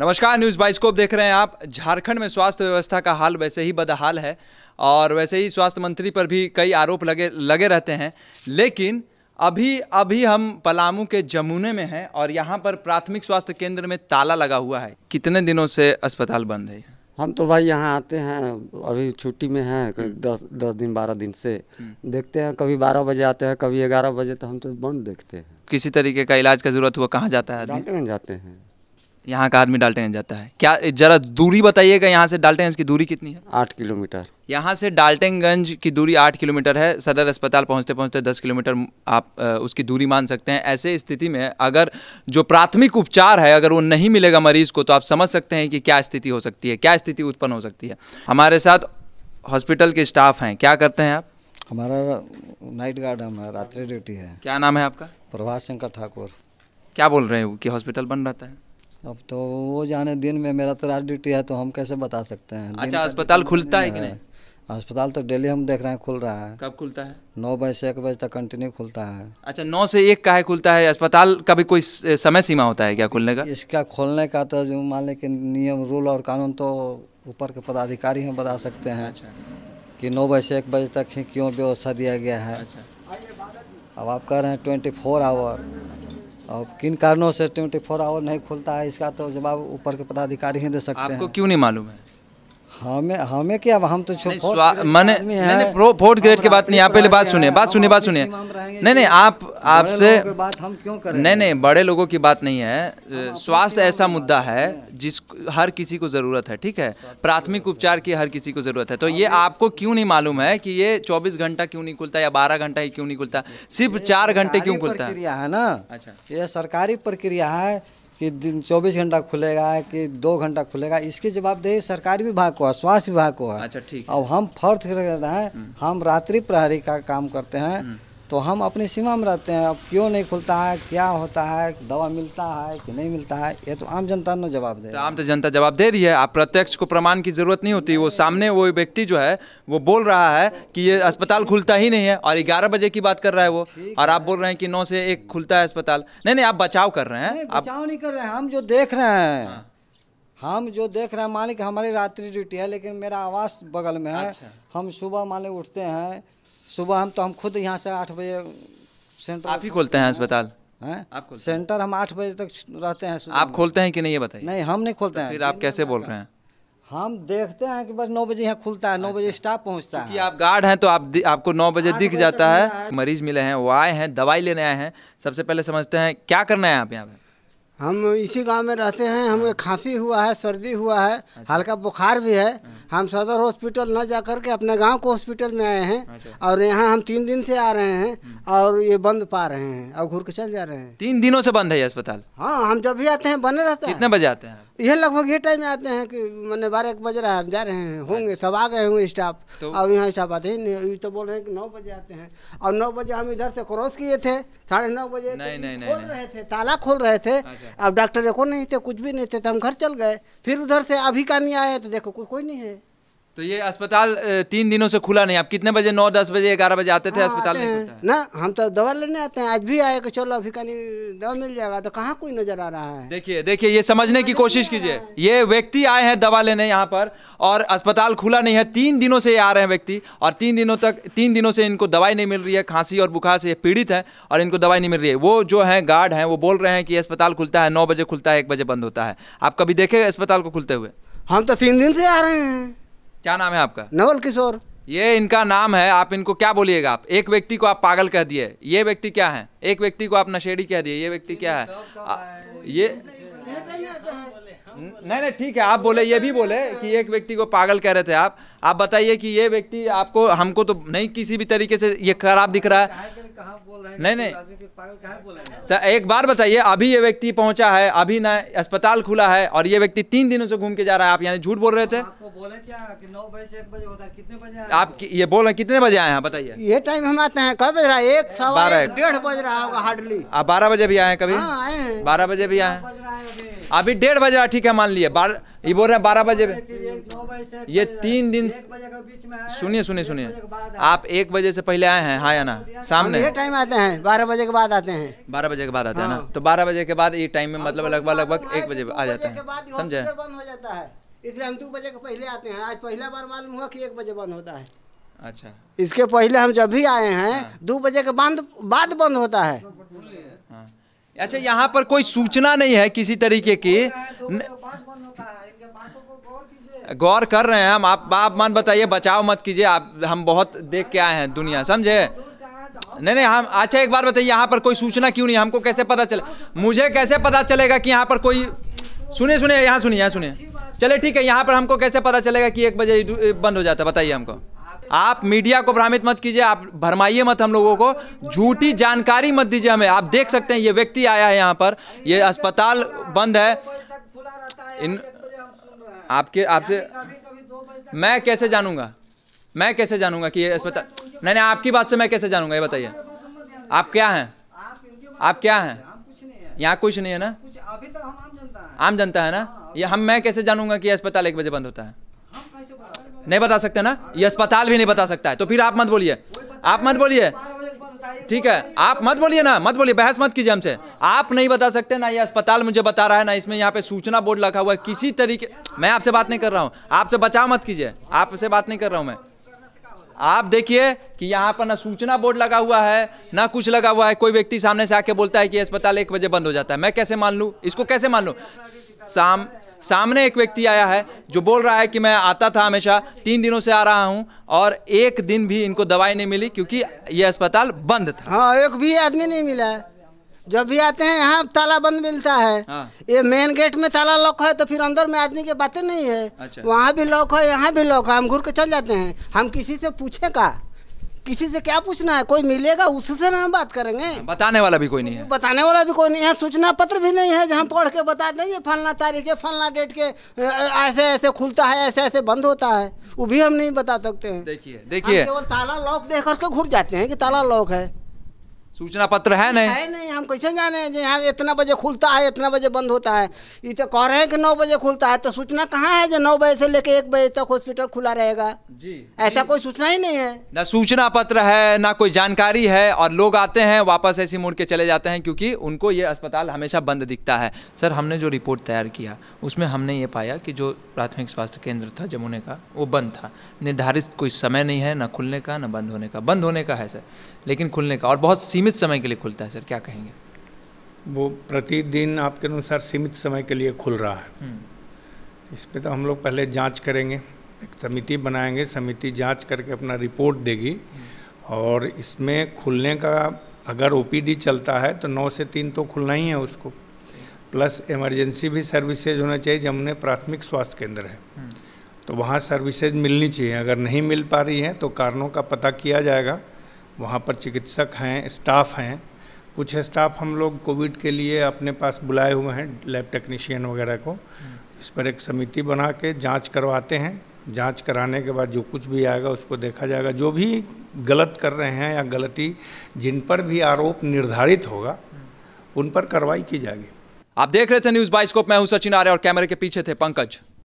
नमस्कार news bioscope देख रहे हैं आप झारखंड में स्वास्थ्य व्यवस्था का हाल वैसे ही बदहाल है और वैसे ही स्वास्थ्य मंत्री पर भी कई आरोप लगे लगे रहते हैं लेकिन अभी अभी हम पलामू के जमुने में हैं और यहाँ पर प्राथमिक स्वास्थ्य केंद्र में ताला लगा हुआ है कितने दिनों से अस्पताल बंद है हम तो भाई यहाँ आते हैं अभी छुट्टी में हैं हम्म। दस दस दिन बारह दिन से हम्म। देखते हैं कभी बारह बजे आते हैं कभी ग्यारह बजे तो हम तो बंद देखते हैं किसी तरीके का इलाज का जरूरत हुआ कहाँ जाता है डॉक्टर जाते हैं यहाँ का आदमी डाल्टेन जाता है क्या जरा दूरी बताइएगा यहाँ से डाल्टेन की दूरी कितनी है आठ किलोमीटर यहाँ से डाल्टेनगंज की दूरी आठ किलोमीटर है सदर अस्पताल पहुँचते पहुँचते दस किलोमीटर आप आ, उसकी दूरी मान सकते हैं ऐसे स्थिति में अगर जो प्राथमिक उपचार है अगर वो नहीं मिलेगा मरीज़ को तो आप समझ सकते हैं कि क्या स्थिति हो सकती है क्या स्थिति उत्पन्न हो सकती है हमारे साथ हॉस्पिटल के स्टाफ हैं क्या करते हैं आप हमारा नाइट गार्ड हमारा रात्रि ड्यूटी है क्या नाम है आपका प्रभात शंकर ठाकुर क्या बोल रहे हो कि हॉस्पिटल बन रहता है अब तो वो जाने दिन में मेरा तो रात ड्यूटी है तो हम कैसे बता सकते हैं अच्छा अस्पताल खुलता है कि नहीं अस्पताल तो डेली हम देख रहे हैं खुल रहा है कब खुलता है नौ बजे से एक बजे तक कंटिन्यू खुलता है अच्छा नौ से एक का है खुलता है अस्पताल का भी कोई समय सीमा होता है क्या खुलने का इसका खोलने का तो जो मान लें कि नियम रूल और कानून तो ऊपर के पदाधिकारी हम बता सकते हैं अच्छा। कि नौ बजे से एक बजे तक ही क्यों व्यवस्था दिया गया है अच्छा। अब आप कह रहे हैं ट्वेंटी फोर आवर अब किन कारणों से ट्वेंटी फोर आवर नहीं खुलता है इसका तो जवाब ऊपर के पदाधिकारी ही दे सकते हैं आपको क्यों नहीं मालूम है हमें हाँ, हमें हाँ, क्या हम तो मैंने नहीं फोर्थ ग्रेड की बात नहीं पहले बात बात बात नहीं नहीं आप आपसे बात हम क्यों करें नहीं नहीं बड़े लोगों की बात नहीं है स्वास्थ्य ऐसा मुद्दा है जिस हर किसी को ज़रूरत है ठीक है प्राथमिक उपचार की हर किसी को ज़रूरत है तो हाँ, ये आपको क्यों नहीं मालूम है कि ये चौबीस घंटा क्यों नहीं खुलता या बारह घंटा ही क्यों नहीं खुलता सिर्फ चार घंटे क्यों खुलता है ना अच्छा ये सरकारी प्रक्रिया है कि दिन चौबीस घंटा खुलेगा कि दो घंटा खुलेगा इसकी जवाबदेही सरकारी विभाग को है स्वास्थ्य विभाग को है अच्छा ठीक अब हम फोर्थ कर रहे हैं हम्म। हम रात्रि प्रहरी का काम करते हैं हम्म। तो हम अपनी सीमा में रहते हैं अब क्यों नहीं खुलता है क्या होता है दवा मिलता है कि नहीं मिलता है ये तो आम जनता ने जवाब दे तो आम तो जनता जवाब दे रही है आप प्रत्यक्ष को प्रमाण की जरूरत नहीं होती वो सामने वो व्यक्ति जो है वो बोल रहा है कि ये अस्पताल खुलता ही नहीं है और ग्यारह बजे की बात कर रहा है वो और आप बोल रहे हैं कि नौ से एक खुलता है अस्पताल नहीं नहीं आप बचाव कर रहे हैं बचाव नहीं कर रहे हैं हम जो देख रहे हैं हम जो देख रहे हैं मालिक हमारी रात्रि ड्यूटी है लेकिन मेरा आवास बगल में है अच्छा। हम सुबह मालिक उठते हैं सुबह हम तो हम खुद यहाँ से आठ बजे सेंटर आप ही खोलते हैं अस्पताल है सेंटर हम आठ बजे तक रहते हैं आप खोलते हैं कि नहीं ये बताइए नहीं हम नहीं खोलते तो हैं फिर आप कैसे बोल रहे हैं हम देखते हैं कि बस नौ बजे यहाँ खुलता है नौ अच्छा। बजे स्टाफ पहुँचता है आप गार्ड हैं तो आप आपको नौ बजे दिख जाता है मरीज मिले हैं वो आए हैं दवाई लेने आए हैं सबसे पहले समझते हैं क्या करना है आप यहाँ पे हम इसी गांव में रहते हैं हमें हाँ। खांसी हुआ है सर्दी हुआ है अच्छा। हल्का बुखार भी है हाँ। हम सदर हॉस्पिटल न जा कर के अपने गांव के हॉस्पिटल में आए हैं अच्छा। और यहाँ हम तीन दिन से आ रहे हैं हाँ। और ये बंद पा रहे हैं और घूर के चल जा रहे हैं तीन दिनों से बंद है ये अस्पताल हाँ हम जब भी आते हैं बने रहते हैं कितने बजे आते हैं यह लगभग ये टाइम में आते हैं कि मैंने बारह एक बज रहा है हम जा रहे हैं होंगे अच्छा। सब आ गए होंगे स्टाफ तो और यहाँ स्टाफ आते हैं तो बोल रहे हैं कि नौ बजे आते हैं और नौ बजे हम इधर से क्रॉस किए थे साढ़े नौ बजे तो खोल रहे थे ताला खोल रहे थे अच्छा। अब डॉक्टर को नहीं थे कुछ भी नहीं थे तो हम घर चल गए फिर उधर से अभी का नहीं आए तो देखो कोई कोई नहीं है तो ये अस्पताल तीन दिनों से खुला नहीं आप कितने बजे नौ दस बजे ग्यारह बजे आते थे हाँ, अस्पताल तो नहीं ना हम तो दवा लेने आते हैं आज भी आए कि चलो अभी कहीं दवा मिल जाएगा तो कहाँ कोई नजर आ रहा है देखिए देखिए ये समझने की कोशिश कीजिए ये व्यक्ति आए हैं दवा लेने यहाँ पर और अस्पताल खुला नहीं है तीन दिनों से ये आ रहे हैं व्यक्ति और तीन दिनों तक तीन दिनों से इनको दवाई नहीं मिल रही है खांसी और बुखार से पीड़ित है और इनको दवाई नहीं मिल रही है वो जो है गार्ड है वो बोल रहे हैं कि अस्पताल खुलता है नौ बजे खुलता है एक बजे बंद होता है आप कभी देखे अस्पताल को खुलते हुए हम तो तीन दिन से आ रहे हैं क्या नाम है आपका नवल किशोर ये इनका नाम है आप इनको क्या बोलिएगा आप एक व्यक्ति को आप पागल कह दिए ये व्यक्ति क्या है एक व्यक्ति को आप नशेड़ी कह दिए ये व्यक्ति क्या है ये नहीं नहीं ठीक है आप बोले ये भी बोले कि एक व्यक्ति को पागल कह रहे थे आप आप बताइए कि ये व्यक्ति आपको हमको तो नहीं किसी भी तरीके से ये खराब दिख रहा है नहीं नहीं तो एक बार बताइए अभी ये व्यक्ति पहुंचा है अभी ना अस्पताल खुला है और ये व्यक्ति तीन दिनों से घूम के जा रहा है आप यानी झूठ बोल रहे थे आप ये बोल रहे कितने बजे आए हैं बताइए ये टाइम हम आते हैं कब बज रहा है एक सवा डेढ़ बज रहा होगा हार्डली आप बारह बजे भी आए कभी हाँ, बारह बजे भी आए अभी डेढ़ बजे हाँ, ठीक है मान लिए बारह ये बोल रहे हैं बारह बजे ये तीन दिन सुनिए सुनिए सुनिए आप एक बजे से पहले आए हैं हाँ या ना सामने टाइम आते हैं बारह बजे के बाद आते हैं बारह बजे के बाद आते हैं ना हाँ। तो बारह बजे के बाद ये टाइम में मतलब लगभग लगभग एक बजे आ जाते हैं समझे बंद हो जाता है इसलिए हम दो बजे के पहले आते हैं आज पहला बार मालूम हुआ कि एक बजे बंद होता है अच्छा इसके पहले हम जब भी आए हैं हाँ। दो बजे के बाद बाद बंद होता है हाँ। अच्छा यहाँ पर कोई सूचना नहीं है किसी तरीके की गौर कर रहे हैं हम आप आप मन बताइए बचाव मत कीजिए आप हम बहुत देख के आए हैं दुनिया समझे तो नहीं नहीं हम अच्छा एक बार बताइए यहाँ पर कोई सूचना क्यों नहीं हमको कैसे पता चले मुझे कैसे पता चलेगा कि यहाँ पर कोई सुने सुनिए यहाँ सुनिए यहाँ सुनिए चले ठीक है यहाँ पर हमको कैसे पता चलेगा कि एक बजे बंद हो जाता है बताइए हमको आप मीडिया को भ्रमित मत कीजिए आप भरमाइए मत हम लोगों को झूठी जानकारी मत दीजिए हमें आप देख सकते हैं ये व्यक्ति आया है यहाँ पर ये अस्पताल बंद है इन आपके आपसे मैं कैसे जानूंगा मैं कैसे जानूंगा कि ये अस्पताल नहीं नहीं आपकी बात से मैं कैसे जानूंगा ये बताइए आप क्या हैं आप क्या हैं यहाँ कुछ नहीं है ना आम जनता है ना ये हम मैं कैसे जानूंगा कि अस्पताल एक बजे बंद होता है नहीं बता सकते ना ये अस्पताल भी नहीं बता सकता है तो फिर आप मत बोलिए आप मत बोलिए ठीक है आप मत बोलिए ना मत बोलिए बहस मत कीजिए हमसे आप नहीं बता सकते ना ये अस्पताल मुझे बता रहा है ना इसमें यहाँ पे सूचना बोर्ड लगा हुआ है किसी तरीके मैं आपसे बात नहीं कर रहा हूँ आपसे बचाव मत कीजिए आपसे बात नहीं कर रहा हूँ मैं आप देखिए कि यहाँ पर ना सूचना बोर्ड लगा हुआ है ना कुछ लगा हुआ है कोई व्यक्ति सामने से आके बोलता है कि अस्पताल एक बजे बंद हो जाता है मैं कैसे मान लूँ इसको कैसे मान लूँ शाम सामने एक व्यक्ति आया है जो बोल रहा है कि मैं आता था हमेशा तीन दिनों से आ रहा हूँ और एक दिन भी इनको दवाई नहीं मिली क्योंकि ये अस्पताल बंद था हाँ एक भी आदमी नहीं मिला है जब भी आते हैं यहाँ ताला बंद मिलता है हाँ। ये मेन गेट में ताला लॉक है तो फिर अंदर में आदमी की बातें नहीं है अच्छा। वहाँ भी लॉक है यहाँ भी लॉक है हम घूर के चल जाते हैं हम किसी से पूछे का किसी से क्या पूछना है कोई मिलेगा उससे ना हम बात करेंगे हाँ, बताने वाला भी कोई नहीं है बताने वाला भी कोई नहीं है सूचना पत्र भी नहीं है जहाँ पढ़ के बता देंगे फलना तारीख है फलना डेट के ऐसे ऐसे खुलता है ऐसे ऐसे बंद होता है वो भी हम नहीं बता सकते हैं देखिए देखिए केवल ताला लॉक देख करके घुर जाते हैं कि ताला लॉक है सूचना पत्र है नहीं है नहीं हम कैसे जाने यहाँ इतना बजे खुलता है इतना बजे बंद होता है ये तो कह रहे हैं कि नौ बजे खुलता है तो सूचना कहाँ है जो नौ बजे से लेके एक बजे तक हॉस्पिटल खुला रहेगा जी ऐसा कोई सूचना ही नहीं है ना सूचना पत्र है ना कोई जानकारी है और लोग आते हैं वापस ऐसी मुड़ के चले जाते हैं क्योंकि उनको ये अस्पताल हमेशा बंद दिखता है सर हमने जो रिपोर्ट तैयार किया उसमें हमने ये पाया कि जो प्राथमिक स्वास्थ्य केंद्र था जमुने का वो बंद था निर्धारित कोई समय नहीं है ना खुलने का ना बंद होने का बंद होने का है सर लेकिन खुलने का और बहुत सीमित सीमित समय के लिए खुलता है सर क्या कहेंगे वो प्रतिदिन आपके अनुसार सीमित समय के लिए खुल रहा है हम्म। इस पर तो हम लोग पहले जांच करेंगे एक समिति बनाएंगे समिति जांच करके अपना रिपोर्ट देगी हम्म। और इसमें खुलने का अगर ओ चलता है तो नौ से तीन तो खुलना ही है उसको प्लस इमरजेंसी भी सर्विसेज होना चाहिए जब हमने प्राथमिक स्वास्थ्य केंद्र है हम्म। तो वहाँ सर्विसेज मिलनी चाहिए अगर नहीं मिल पा रही है तो कारणों का पता किया जाएगा वहाँ पर चिकित्सक हैं स्टाफ हैं कुछ स्टाफ हम लोग कोविड के लिए अपने पास बुलाए हुए हैं लैब टेक्नीशियन वगैरह को इस पर एक समिति बना के जाँच करवाते हैं जांच कराने के बाद जो कुछ भी आएगा उसको देखा जाएगा जो भी गलत कर रहे हैं या गलती जिन पर भी आरोप निर्धारित होगा उन पर कार्रवाई की जाएगी आप देख रहे थे न्यूज़ बाइस्कोप मैं हूं सचिन आर्य और कैमरे के पीछे थे पंकज